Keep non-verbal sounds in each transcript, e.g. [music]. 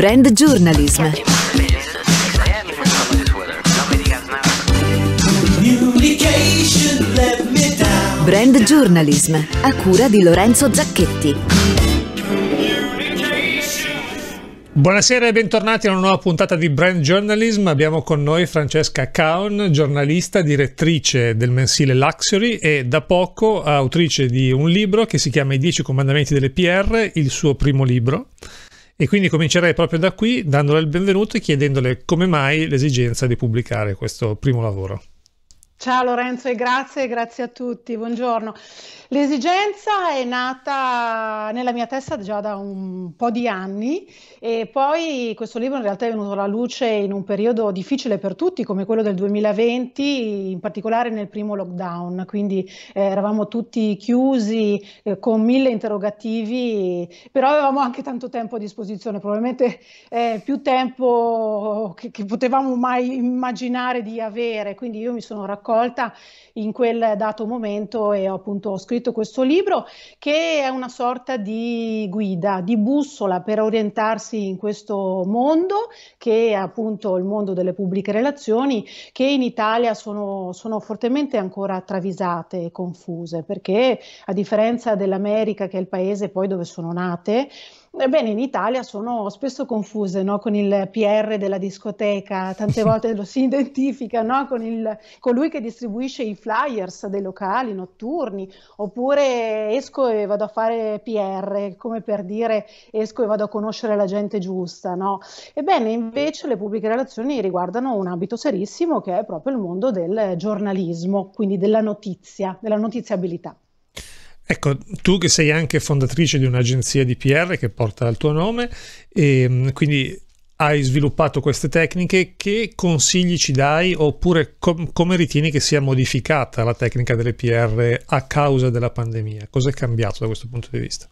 Brand Journalism. Brand Journalism, a cura di Lorenzo Zacchetti. Buonasera e bentornati a una nuova puntata di Brand Journalism. Abbiamo con noi Francesca Caon, giornalista, direttrice del mensile Luxury e da poco autrice di un libro che si chiama I 10 comandamenti delle PR, il suo primo libro. E quindi comincerei proprio da qui, dandole il benvenuto e chiedendole come mai l'esigenza di pubblicare questo primo lavoro. Ciao Lorenzo e grazie, grazie a tutti, buongiorno. L'esigenza è nata nella mia testa già da un po' di anni e poi questo libro in realtà è venuto alla luce in un periodo difficile per tutti come quello del 2020, in particolare nel primo lockdown, quindi eh, eravamo tutti chiusi eh, con mille interrogativi, però avevamo anche tanto tempo a disposizione, probabilmente eh, più tempo che, che potevamo mai immaginare di avere, quindi io mi sono raccolta raccolta in quel dato momento e ho appunto ho scritto questo libro che è una sorta di guida, di bussola per orientarsi in questo mondo che è appunto il mondo delle pubbliche relazioni che in Italia sono, sono fortemente ancora travisate e confuse perché a differenza dell'America che è il paese poi dove sono nate, Ebbene, in Italia sono spesso confuse no? con il PR della discoteca, tante volte lo si identifica no? con il, colui che distribuisce i flyers dei locali notturni, oppure esco e vado a fare PR, come per dire esco e vado a conoscere la gente giusta. No? Ebbene, invece le pubbliche relazioni riguardano un ambito serissimo che è proprio il mondo del giornalismo, quindi della notizia, della notiziabilità. Ecco, tu che sei anche fondatrice di un'agenzia di PR che porta il tuo nome, e ehm, quindi hai sviluppato queste tecniche, che consigli ci dai oppure com- come ritieni che sia modificata la tecnica delle PR a causa della pandemia? Cosa è cambiato da questo punto di vista?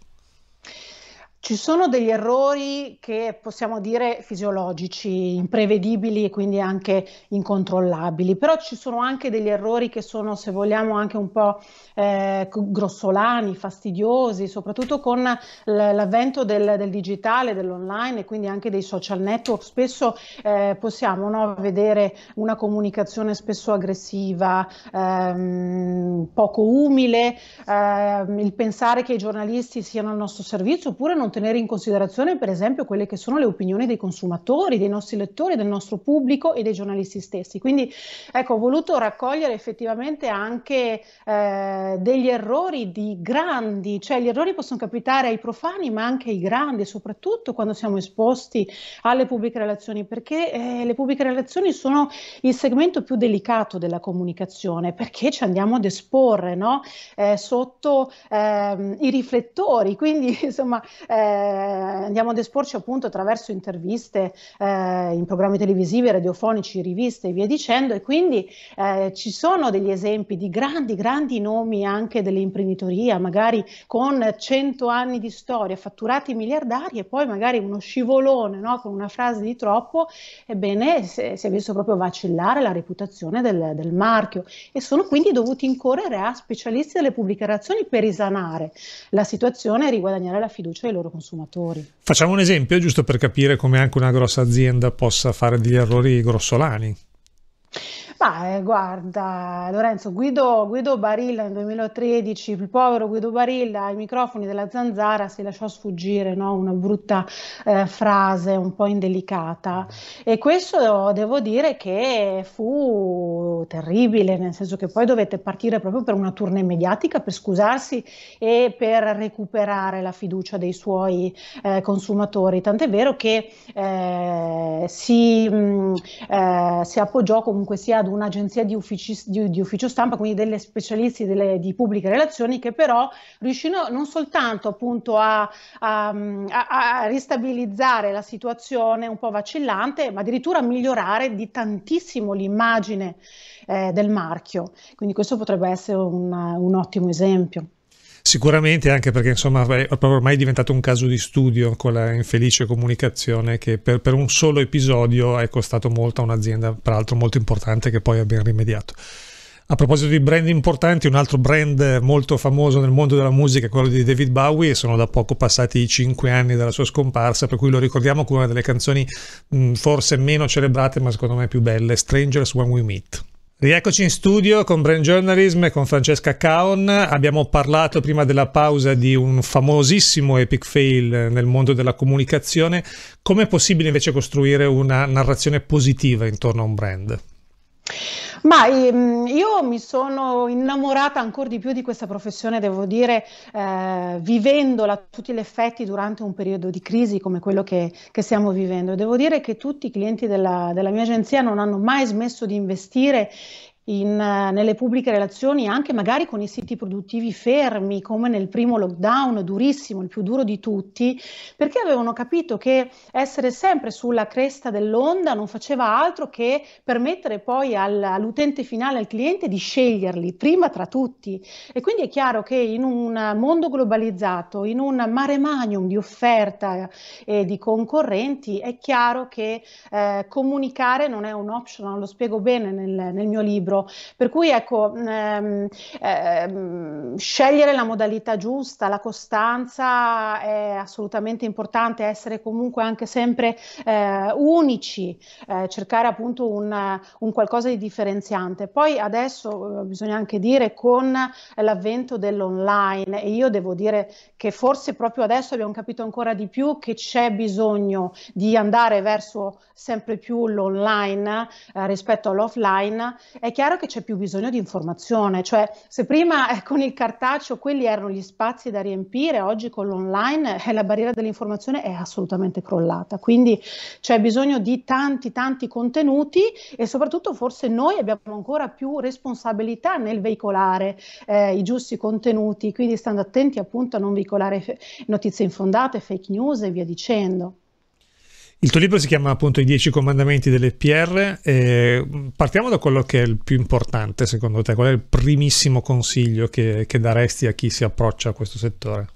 Ci sono degli errori che possiamo dire fisiologici, imprevedibili e quindi anche incontrollabili, però ci sono anche degli errori che sono, se vogliamo, anche un po' eh, grossolani, fastidiosi, soprattutto con l'avvento del, del, digitale, dell'online e quindi anche dei social network. Spesso eh, possiamo no, vedere una comunicazione spesso aggressiva, ehm, poco umile, ehm, il pensare che i giornalisti siano al nostro servizio oppure non non tenere in considerazione per esempio quelle che sono le opinioni dei consumatori, dei nostri lettori, del nostro pubblico e dei giornalisti stessi. Quindi ecco, ho voluto raccogliere effettivamente anche eh, degli errori di grandi, cioè gli errori possono capitare ai profani ma anche ai grandi, soprattutto quando siamo esposti alle pubbliche relazioni, perché eh, le pubbliche relazioni sono il segmento più delicato della comunicazione, perché ci andiamo ad esporre no? eh, sotto ehm, i riflettori, quindi [laughs] insomma eh, eh, andiamo ad esporci appunto attraverso interviste eh, in programmi televisivi, radiofonici, riviste e via dicendo e quindi eh, ci sono degli esempi di grandi, grandi nomi anche dell'imprenditoria, magari con 100 anni di storia, fatturati miliardari e poi magari uno scivolone no? con una frase di troppo, ebbene si è visto proprio vacillare la reputazione del, del marchio e sono quindi dovuti incorrere a specialisti delle pubblicazioni per risanare la situazione e riguadagnare la fiducia dei loro loro consumatori. Facciamo un esempio giusto per capire come anche una grossa azienda possa fare degli errori grossolani. Ma eh, guarda, Lorenzo, Guido, Guido, Barilla nel 2013, il povero Guido Barilla ai microfoni della Zanzara si lasciò sfuggire no? una brutta eh, frase un po' indelicata e questo devo dire che fu terribile, nel senso che poi dovette partire proprio per una tournée mediatica per scusarsi e per recuperare la fiducia dei suoi eh, consumatori, tant'è vero che eh, si, mh, mm, eh, si appoggiò comunque sia ad ad un'agenzia di, uffici, di, di ufficio stampa, quindi delle specialisti delle, di pubbliche relazioni che però riuscirono non soltanto appunto a, a, a, a ristabilizzare la situazione un po' vacillante, ma addirittura a migliorare di tantissimo l'immagine eh, del marchio. Quindi questo potrebbe essere un, un ottimo esempio. Sicuramente anche perché insomma è ormai diventato un caso di studio con la infelice comunicazione che per, per un solo episodio è costato molto a un'azienda, peraltro molto importante, che poi ha ben rimediato. A proposito di brand importanti, un altro brand molto famoso nel mondo della musica è quello di David Bowie, e sono da poco passati i cinque anni dalla sua scomparsa, per cui lo ricordiamo con una delle canzoni mh, forse meno celebrate, ma secondo me più belle, Strangers When We Meet. Rieccoci in studio con Brand Journalism e con Francesca Caon. Abbiamo parlato prima della pausa di un famosissimo epic fail nel mondo della comunicazione. Com'è possibile invece costruire una narrazione positiva intorno a un brand? Ma ehm, io mi sono innamorata ancora di più di questa professione, devo dire, eh, vivendola a tutti gli effetti durante un periodo di crisi come quello che, che stiamo vivendo. devo dire che tutti i clienti della, della, mia agenzia non hanno mai smesso di investire in, eh, nelle pubbliche relazioni, anche magari con i siti produttivi fermi, come nel primo lockdown, durissimo, il più duro di tutti, perché avevano capito che essere sempre sulla cresta dell'onda non faceva altro che permettere poi al, all'utente finale, al cliente, di sceglierli prima tra tutti. E quindi è chiaro che in un mondo globalizzato, in un mare magnum di offerta eh, e di concorrenti, è chiaro che eh, comunicare non è un optional, lo spiego bene nel, nel mio libro lavoro. Per cui ecco, ehm, ehm, scegliere la modalità giusta, la costanza è assolutamente importante, essere comunque anche sempre eh, unici, eh, cercare appunto un, un, qualcosa di differenziante. Poi adesso eh, bisogna anche dire con l'avvento dell'online e io devo dire che forse proprio adesso abbiamo capito ancora di più che c'è bisogno di andare verso sempre più l'online eh, rispetto all'offline, è chiaro chiaro che c'è più bisogno di informazione, cioè se prima eh, con il cartaceo quelli erano gli spazi da riempire, oggi con l'online eh, la barriera dell'informazione è assolutamente crollata, quindi c'è bisogno di tanti tanti contenuti e soprattutto forse noi abbiamo ancora più responsabilità nel veicolare eh, i giusti contenuti, quindi stando attenti appunto a non veicolare notizie infondate, fake news e via dicendo. Il tuo libro si chiama appunto I Dieci Comandamenti dell'EPR. Eh, partiamo da quello che è il più importante secondo te, qual è il primissimo consiglio che, che daresti a chi si approccia a questo settore?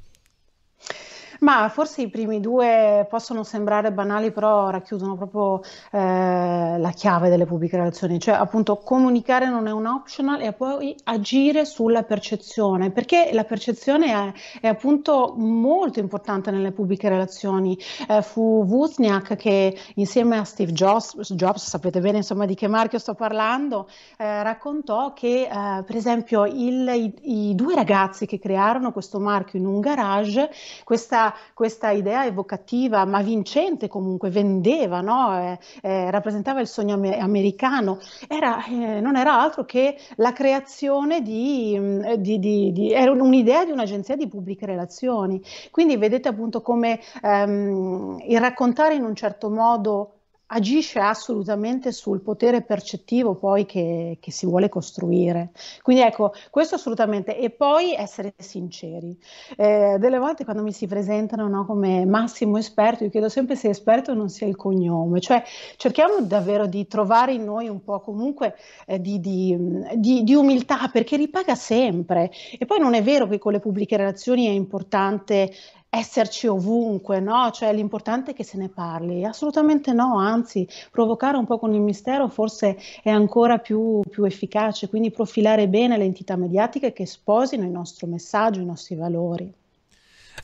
Ma forse i primi due possono sembrare banali, però racchiudono proprio eh, la chiave delle pubbliche relazioni, cioè appunto comunicare non è un optional e poi agire sulla percezione, perché la percezione è, è appunto molto importante nelle pubbliche relazioni. Eh, fu Wozniak che insieme a Steve Jobs, Jobs, sapete bene insomma di che marchio sto parlando, eh, raccontò che eh, per esempio il, i, i due ragazzi che crearono questo marchio in un garage, questa questa, idea evocativa ma vincente comunque, vendeva, no? eh, eh, rappresentava il sogno americano, era, eh, non era altro che la creazione di, mm, eh, di, di, di era un'idea di un'agenzia di pubbliche relazioni. Quindi vedete appunto come ehm, il raccontare in un certo modo agisce assolutamente sul potere percettivo poi che, che, si vuole costruire. Quindi ecco, questo assolutamente. E poi essere sinceri. Eh, delle volte quando mi si presentano no, come massimo esperto, io chiedo sempre se esperto non sia il cognome. Cioè cerchiamo davvero di trovare in noi un po' comunque eh, di, di, di, di, umiltà perché ripaga sempre. E poi non è vero che con le pubbliche relazioni è importante esserci ovunque, no? Cioè l'importante è che se ne parli. Assolutamente no, anzi, provocare un po' con il mistero forse è ancora più, più efficace, quindi profilare bene le entità mediatiche che sposino il nostro messaggio, i nostri valori.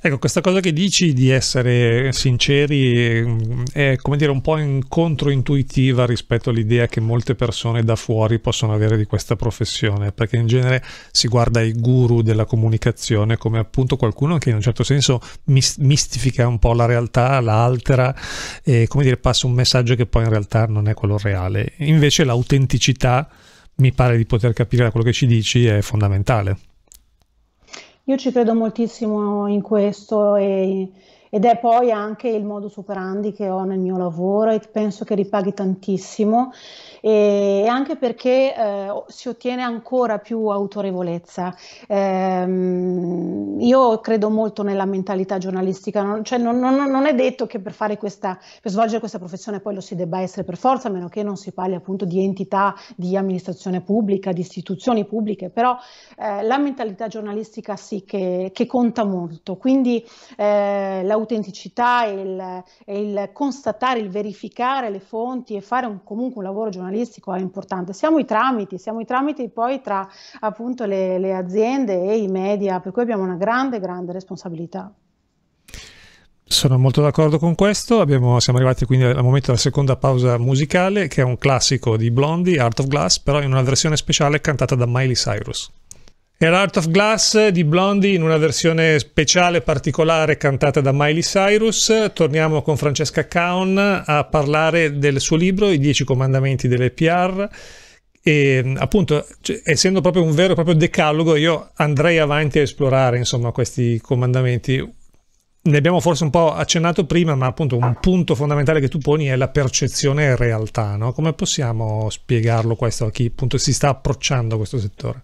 Ecco, questa cosa che dici di essere sinceri è come dire un po' controintuitiva rispetto all'idea che molte persone da fuori possono avere di questa professione, perché in genere si guarda ai guru della comunicazione come appunto qualcuno che in un certo senso mis mistifica un po' la realtà, la e come dire passa un messaggio che poi in realtà non è quello reale. Invece l'autenticità, mi pare di poter capire da quello che ci dici, è fondamentale. Io ci credo moltissimo in questo e, ed è poi anche il modus operandi che ho nel mio lavoro e penso che ripaghi tantissimo e anche perché eh, si ottiene ancora più autorevolezza. Ehm, io credo molto nella mentalità giornalistica, non, cioè non, non, non è detto che per, questa, per, svolgere questa professione poi lo si debba essere per forza, a meno che non si parli appunto di entità di amministrazione pubblica, di istituzioni pubbliche, però eh, la mentalità giornalistica sì che, che conta molto, quindi eh, l'autenticità e il, il, constatare, il verificare le fonti e fare un, comunque un lavoro giornalistico giornalistico è importante. Siamo i tramiti, siamo i tramiti poi tra appunto le, le aziende e i media, per cui abbiamo una grande, grande responsabilità. Sono molto d'accordo con questo. Abbiamo, siamo arrivati quindi al momento della seconda pausa musicale, che è un classico di Blondie, Art of Glass, però in una versione speciale cantata da Miley Cyrus. Era Art of Glass di Blondie in una versione speciale particolare cantata da Miley Cyrus. Torniamo con Francesca Caon a parlare del suo libro I Dieci Comandamenti delle PR. E appunto, cioè, essendo proprio un vero e proprio decalogo, io andrei avanti a esplorare insomma questi comandamenti. Ne abbiamo forse un po' accennato prima, ma appunto un punto fondamentale che tu poni è la percezione realtà. No? Come possiamo spiegarlo questo a chi appunto si sta approcciando a questo settore?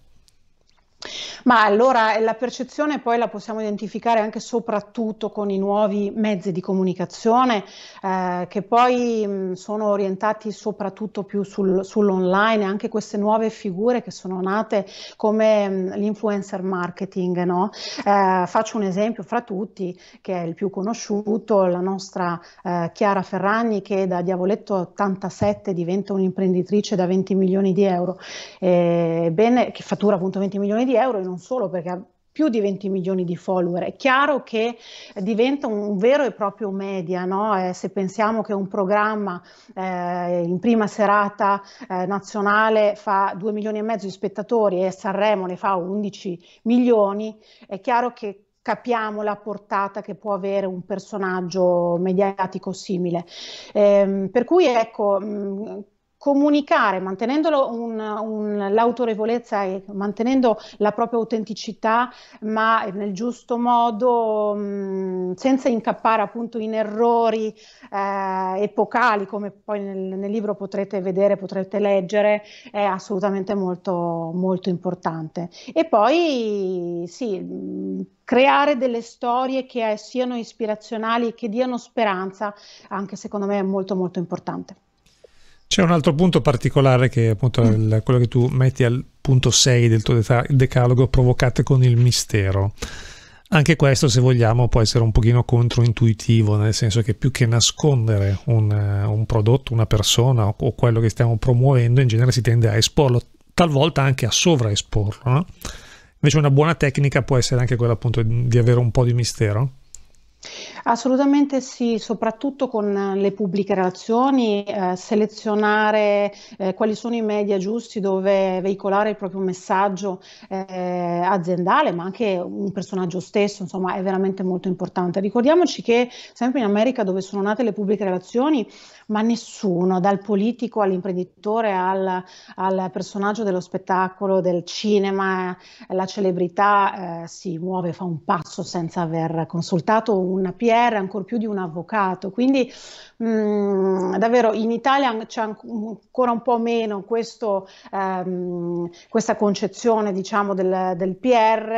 Ma allora eh, la percezione poi la possiamo identificare anche soprattutto con i nuovi mezzi di comunicazione eh, che poi mh, mm, sono orientati soprattutto più sul, sull'online, anche queste nuove figure che sono nate come mh, mm, l'influencer marketing. No? Eh, faccio un esempio fra tutti che è il più conosciuto, la nostra eh, Chiara Ferragni che da Diavoletto 87 diventa un'imprenditrice da 20 milioni di euro, bene, che fattura appunto 20 milioni di euro euro e non solo perché ha più di 20 milioni di follower. È chiaro che diventa un vero e proprio media, no? eh, se pensiamo che un programma eh, in prima serata eh, nazionale fa 2 milioni e mezzo di spettatori e Sanremo ne fa 11 milioni, è chiaro che capiamo la portata che può avere un personaggio mediatico simile. Ehm, per cui ecco, mh, comunicare mantenendo un, un, l'autorevolezza e mantenendo la propria autenticità, ma nel giusto modo, mh, mm, senza incappare appunto in errori eh, epocali, come poi nel, nel, libro potrete vedere, potrete leggere, è assolutamente molto, molto importante. E poi sì, mh, mm, creare delle storie che siano ispirazionali e che diano speranza, anche secondo me è molto molto importante. C'è un altro punto particolare che è appunto mm. il, quello che tu metti al punto 6 del tuo decalogo, provocate con il mistero. Anche questo, se vogliamo, può essere un pochino controintuitivo, nel senso che più che nascondere un, eh, un prodotto, una persona o, o, quello che stiamo promuovendo, in genere si tende a esporlo, talvolta anche a sovraesporlo. No? Invece una buona tecnica può essere anche quella appunto di avere un po' di mistero. Assolutamente sì, soprattutto con eh, le pubbliche relazioni, eh, selezionare eh, quali sono i media giusti dove veicolare il proprio messaggio eh, aziendale, ma anche un personaggio stesso, insomma, è veramente molto importante. Ricordiamoci che sempre in America dove sono nate le pubbliche relazioni, ma nessuno, dal politico all'imprenditore al, al personaggio dello spettacolo, del cinema, la celebrità, eh, si muove, fa un passo senza aver consultato un un PR, ancora più di un avvocato. Quindi mh, mm, davvero in Italia c'è mm, ancora un po' meno questo, ehm, questa concezione diciamo, del, del PR.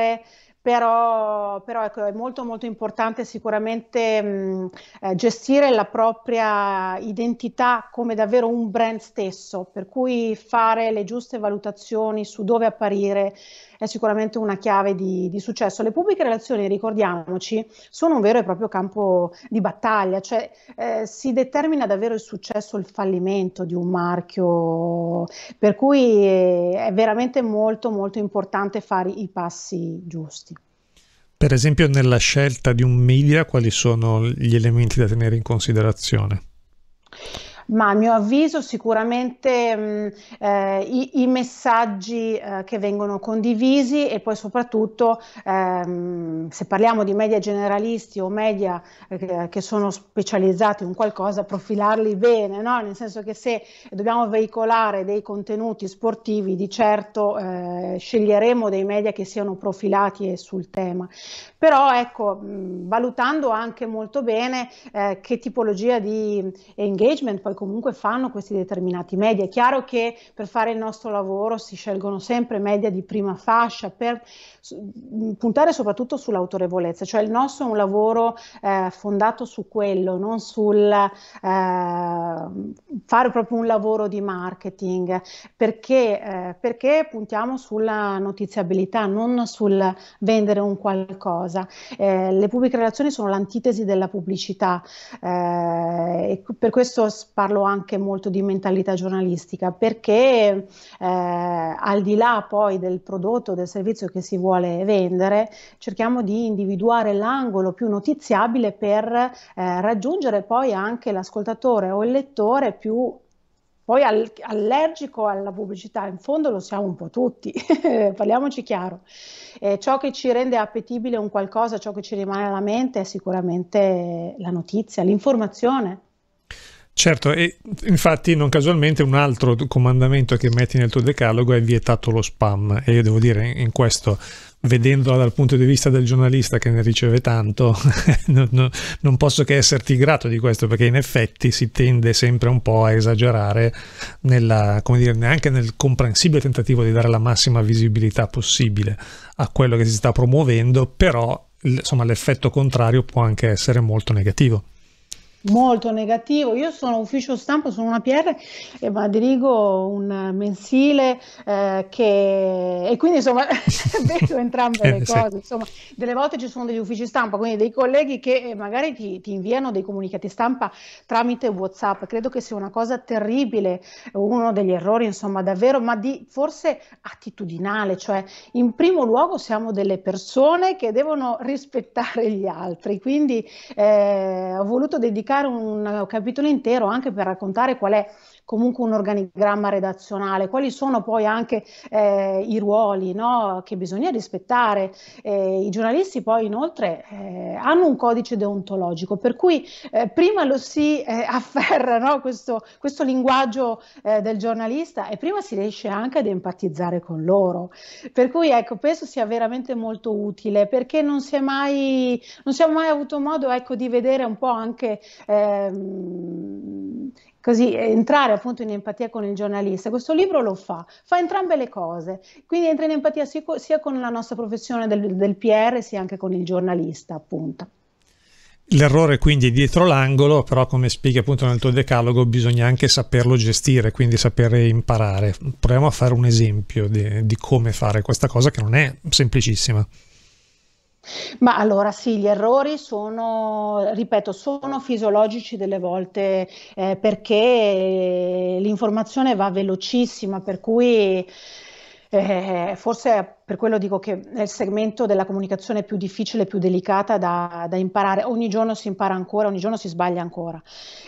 Però, però, ecco, è molto molto importante sicuramente mh, mm, eh, gestire la propria identità come davvero un brand stesso, per cui fare le giuste valutazioni su dove apparire, è sicuramente una chiave di, di successo. Le pubbliche relazioni, ricordiamoci, sono un vero e proprio campo di battaglia, cioè eh, si determina davvero il successo o il fallimento di un marchio, per cui eh, è veramente molto molto importante fare i passi giusti. Per esempio nella scelta di un media quali sono gli elementi da tenere in considerazione? ma a mio avviso sicuramente mh, mm, eh, i, i, messaggi eh, che vengono condivisi e poi soprattutto ehm, se parliamo di media generalisti o media eh, che sono specializzati in qualcosa, profilarli bene, no? nel senso che se dobbiamo veicolare dei contenuti sportivi di certo eh, sceglieremo dei media che siano profilati e sul tema, però ecco, mh, mm, valutando anche molto bene eh, che tipologia di engagement poi comunque fanno questi determinati media. È chiaro che per fare il nostro lavoro si scelgono sempre media di prima fascia per mm, puntare soprattutto sull'autorevolezza, cioè il nostro è un lavoro eh, fondato su quello, non sul eh, fare proprio un lavoro di marketing, perché, eh, perché puntiamo sulla notiziabilità, non sul vendere un qualcosa. Eh, le pubbliche relazioni sono l'antitesi della pubblicità eh, e per questo sparo parlo anche molto di mentalità giornalistica, perché eh, al di là poi del prodotto del servizio che si vuole vendere, cerchiamo di individuare l'angolo più notiziabile per eh, raggiungere poi anche l'ascoltatore o il lettore più poi allergico alla pubblicità, in fondo lo siamo un po' tutti, [laughs] parliamoci chiaro. Eh, ciò che ci rende appetibile un qualcosa, ciò che ci rimane alla mente è sicuramente la notizia, l'informazione. Certo, e infatti non casualmente un altro comandamento che metti nel tuo decalogo è vietato lo spam e io devo dire in questo, vedendola dal punto di vista del giornalista che ne riceve tanto, non, [laughs] non, non, posso che esserti grato di questo perché in effetti si tende sempre un po' a esagerare nella, come dire, neanche nel comprensibile tentativo di dare la massima visibilità possibile a quello che si sta promuovendo, però insomma, l'effetto contrario può anche essere molto negativo molto negativo. Io sono ufficio stampa, sono una PR e madrigo un mensile eh, che... e quindi insomma [laughs] vedo entrambe le eh, cose. Insomma, delle volte ci sono degli uffici stampa, quindi dei colleghi che eh, magari ti, ti inviano dei comunicati stampa tramite WhatsApp. Credo che sia una cosa terribile, uno degli errori insomma davvero, ma di forse attitudinale, cioè in primo luogo siamo delle persone che devono rispettare gli altri, quindi eh, ho voluto dedicare dedicare un capitolo intero anche per raccontare qual è comunque un organigramma redazionale, quali sono poi anche eh, i ruoli no, che bisogna rispettare. Eh, I giornalisti poi inoltre eh, hanno un codice deontologico, per cui eh, prima lo si eh, afferra no, questo, questo, linguaggio eh, del giornalista e prima si riesce anche ad empatizzare con loro. Per cui ecco, penso sia veramente molto utile perché non si è mai, non si è mai avuto modo ecco, di vedere un po' anche ehm, così eh, entrare appunto in empatia con il giornalista. Questo libro lo fa, fa entrambe le cose, quindi entra in empatia sia con la nostra professione del, del PR sia anche con il giornalista appunto. L'errore quindi è dietro l'angolo, però come spieghi appunto nel tuo decalogo bisogna anche saperlo gestire, quindi sapere imparare. Proviamo a fare un esempio di, di come fare questa cosa che non è semplicissima. Ma allora sì, gli errori sono, ripeto, sono fisiologici delle volte eh, perché eh, l'informazione va velocissima, per cui eh, forse per quello dico che è il segmento della comunicazione più difficile, più delicata da, da imparare. Ogni giorno si impara ancora, ogni giorno si sbaglia ancora.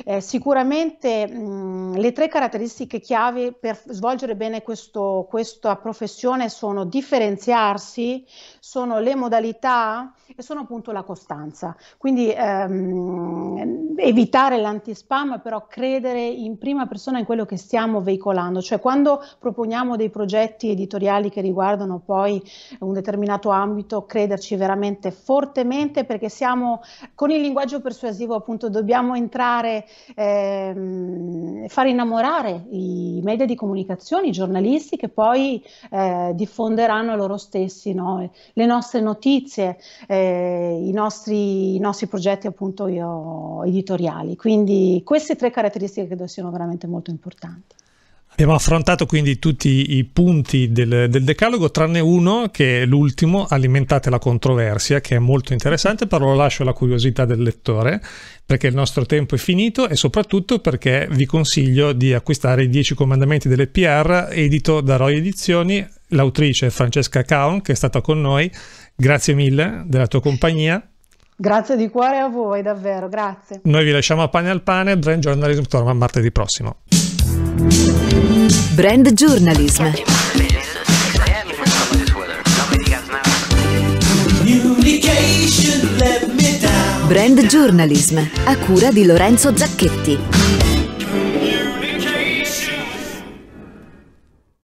Eh, sicuramente mh, mm, le tre caratteristiche chiave per svolgere bene questo, questa professione sono differenziarsi, sono le modalità e sono appunto la costanza. Quindi ehm, evitare l'anti-spam, però credere in prima persona in quello che stiamo veicolando. Cioè quando proponiamo dei progetti editoriali che riguardano poi poi un determinato ambito, crederci veramente fortemente perché siamo con il linguaggio persuasivo appunto dobbiamo entrare, ehm, far innamorare i media di comunicazione, i giornalisti che poi eh, diffonderanno loro stessi no? le nostre notizie, eh, i, nostri, i, nostri, progetti appunto io, editoriali. Quindi queste tre caratteristiche credo siano veramente molto importanti. Abbiamo affrontato quindi tutti i punti del, del, decalogo, tranne uno che è l'ultimo, alimentate la controversia, che è molto interessante, però lo lascio alla curiosità del lettore, perché il nostro tempo è finito e soprattutto perché vi consiglio di acquistare i 10 comandamenti delle PR, edito da Roy Edizioni, l'autrice Francesca Caon, che è stata con noi. Grazie mille della tua compagnia. Grazie di cuore a voi, davvero, grazie. Noi vi lasciamo a pane al pane, Brand Journalism torna martedì prossimo. Brand Journalism. Brand Journalism, a cura di Lorenzo Zacchetti.